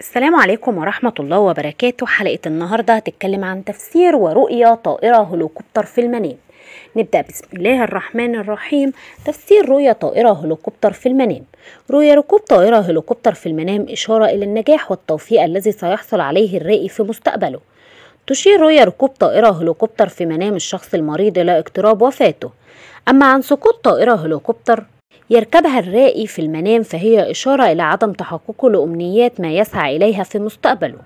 السلام عليكم ورحمة الله وبركاته حلقة النهاردة هتتكلم عن تفسير ورؤية طائرة هليكوبتر في المنام نبدأ بسم الله الرحمن الرحيم تفسير رؤية طائرة هليكوبتر في المنام رؤية ركوب طائرة هليكوبتر في المنام إشارة إلى النجاح والتوفيق الذي سيحصل عليه الرأي في مستقبله تشير رؤية ركوب طائرة هليكوبتر في منام الشخص المريض إلى اقتراب وفاته أما عن سقوط طائرة هليكوبتر يركبها الرائي في المنام فهي إشارة إلى عدم تحققه لأمنيات ما يسعى إليها في مستقبله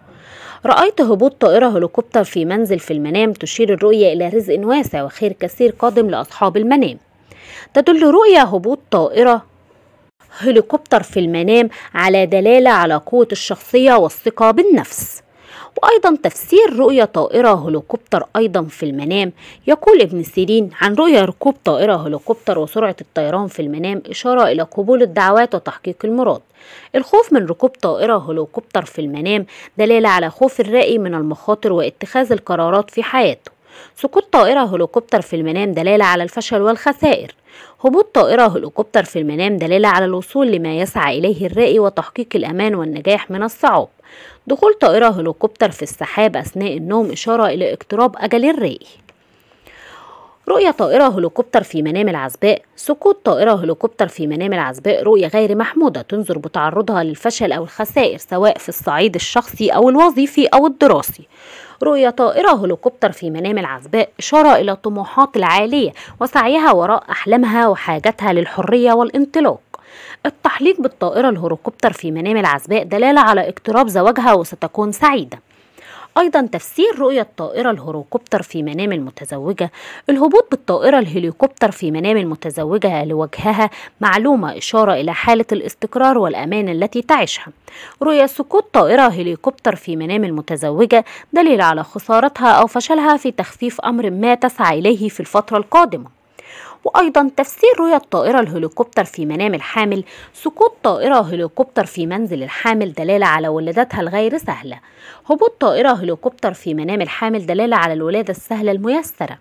رأيت هبوط طائرة هليكوبتر في منزل في المنام تشير الرؤية إلى رزق واسع وخير كثير قادم لأصحاب المنام تدل رؤية هبوط طائرة هليكوبتر في المنام على دلالة على قوة الشخصية والثقة بالنفس وأيضا تفسير رؤية طائرة هليكوبتر أيضا في المنام يقول ابن سيرين عن رؤية ركوب طائرة هليكوبتر وسرعة الطيران في المنام إشارة إلى قبول الدعوات وتحقيق المراد الخوف من ركوب طائرة هليكوبتر في المنام دلالة على خوف الرائي من المخاطر واتخاذ القرارات في حياته سقوط طائرة هليكوبتر في المنام دلالة على الفشل والخسائر هبوط طائرة هليكوبتر في المنام دلالة على الوصول لما يسعى إليه الرائي وتحقيق الأمان والنجاح من الصعاب دخول طائرة هليكوبتر في السحاب أثناء النوم إشارة إلى اقتراب أجل الرائي رؤية طائرة هليكوبتر في منام العزباء سقوط طائرة هليكوبتر في منام العزباء رؤية غير محمودة تنذر بتعرضها للفشل أو الخسائر سواء في الصعيد الشخصي أو الوظيفي أو الدراسي رؤية طائرة هليكوبتر في منام العزباء إشارة إلى الطموحات العالية وسعيها وراء أحلامها وحاجتها للحرية والانطلاق التحليق بالطائرة الهليكوبتر في منام العزباء دلالة على اقتراب زواجها وستكون سعيدة أيضا تفسير رؤية طائرة الهليكوبتر في منام المتزوجة الهبوط بالطائرة الهليكوبتر في منام المتزوجة لوجهها معلومة إشارة إلى حالة الاستقرار والأمان التي تعيشها رؤية سقوط طائرة هليكوبتر في منام المتزوجة دليل على خسارتها أو فشلها في تخفيف أمر ما تسعى إليه في الفترة القادمة وأيضا تفسير رؤية طائرة الهليكوبتر في منام الحامل سقوط طائرة هليكوبتر في منزل الحامل دلالة على ولادتها الغير سهلة هبوط طائرة هليكوبتر في منام الحامل دلالة على الولادة السهلة الميسرة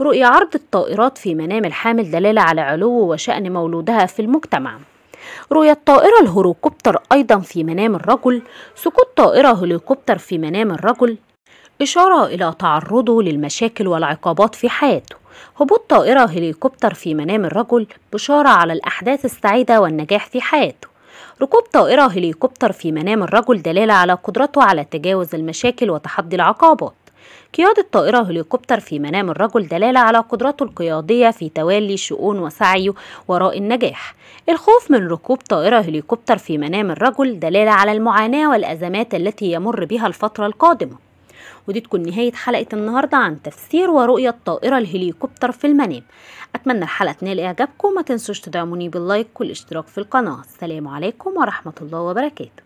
رؤية عرض الطائرات في منام الحامل دلالة على علو وشأن مولودها في المجتمع رؤية طائرة الهليكوبتر أيضا في منام الرجل سقوط طائرة هليكوبتر في منام الرجل إشارة إلى تعرضه للمشاكل والعقابات في حياته هبوط طائرة هليكوبتر في منام الرجل بشارة على الأحداث السعيدة والنجاح في حياته ركوب طائرة هليكوبتر في منام الرجل دلالة على قدرته على تجاوز المشاكل وتحدي العقابات قيادة طائرة هليكوبتر في منام الرجل دلالة على قدرته القيادية في تولي شؤون وسعيه وراء النجاح الخوف من ركوب طائرة هليكوبتر في منام الرجل دلالة على المعاناة والأزمات التي يمر بها الفترة القادمة ودي تكون نهاية حلقة النهاردة عن تفسير ورؤية طائرة الهليكوبتر في المنام أتمنى الحلقة تنال إعجابكم ما تنسوش تدعموني باللايك والاشتراك في القناة السلام عليكم ورحمة الله وبركاته